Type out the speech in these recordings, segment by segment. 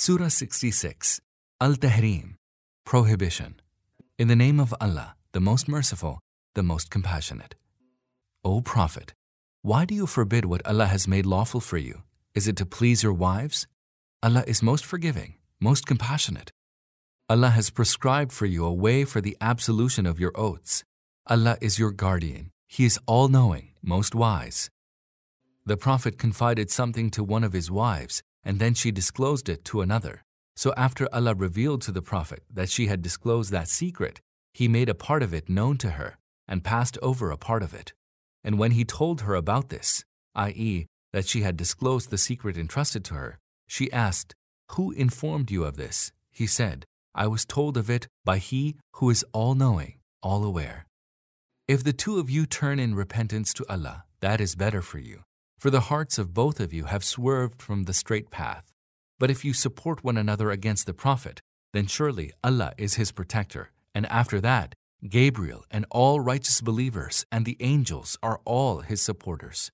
Surah 66, Al Tahrim, Prohibition. In the name of Allah, the Most Merciful, the Most Compassionate. O Prophet, why do you forbid what Allah has made lawful for you? Is it to please your wives? Allah is most forgiving, most compassionate. Allah has prescribed for you a way for the absolution of your oaths. Allah is your guardian. He is all knowing, most wise. The Prophet confided something to one of his wives, and then she disclosed it to another. So after Allah revealed to the Prophet that she had disclosed that secret, he made a part of it known to her and passed over a part of it. And when he told her about this, i.e., that she had disclosed the secret entrusted to her, she asked, Who informed you of this? He said, I was told of it by He who is all knowing, all aware. If the two of you turn in repentance to Allah, that is better for you for the hearts of both of you have swerved from the straight path. But if you support one another against the Prophet, then surely Allah is his protector, and after that, Gabriel and all righteous believers and the angels are all his supporters.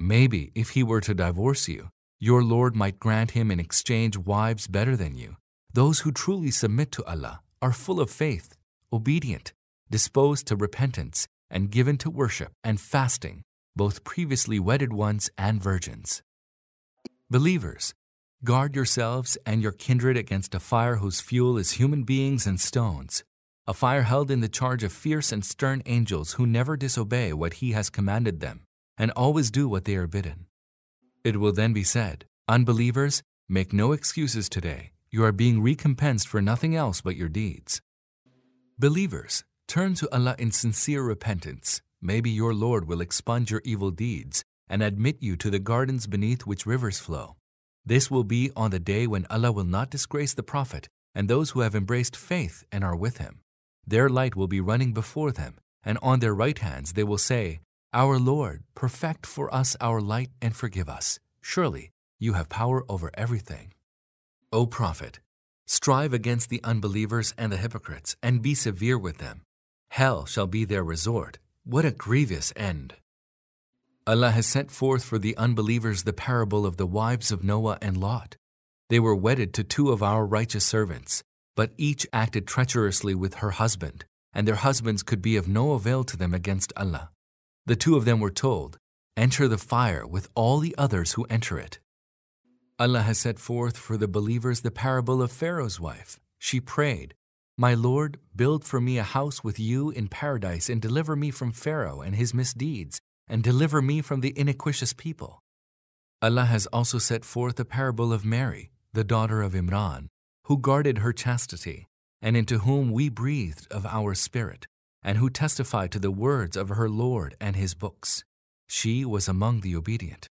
Maybe if he were to divorce you, your Lord might grant him in exchange wives better than you. Those who truly submit to Allah are full of faith, obedient, disposed to repentance, and given to worship and fasting both previously wedded ones and virgins. Believers, guard yourselves and your kindred against a fire whose fuel is human beings and stones, a fire held in the charge of fierce and stern angels who never disobey what he has commanded them and always do what they are bidden. It will then be said, Unbelievers, make no excuses today. You are being recompensed for nothing else but your deeds. Believers, turn to Allah in sincere repentance Maybe your Lord will expunge your evil deeds and admit you to the gardens beneath which rivers flow. This will be on the day when Allah will not disgrace the Prophet and those who have embraced faith and are with him. Their light will be running before them, and on their right hands they will say, Our Lord, perfect for us our light and forgive us. Surely you have power over everything. O Prophet, strive against the unbelievers and the hypocrites, and be severe with them. Hell shall be their resort, what a grievous end! Allah has sent forth for the unbelievers the parable of the wives of Noah and Lot. They were wedded to two of our righteous servants, but each acted treacherously with her husband, and their husbands could be of no avail to them against Allah. The two of them were told, Enter the fire with all the others who enter it. Allah has set forth for the believers the parable of Pharaoh's wife. She prayed, my Lord, build for me a house with you in paradise, and deliver me from Pharaoh and his misdeeds, and deliver me from the iniquitous people. Allah has also set forth a parable of Mary, the daughter of Imran, who guarded her chastity, and into whom we breathed of our spirit, and who testified to the words of her Lord and his books. She was among the obedient.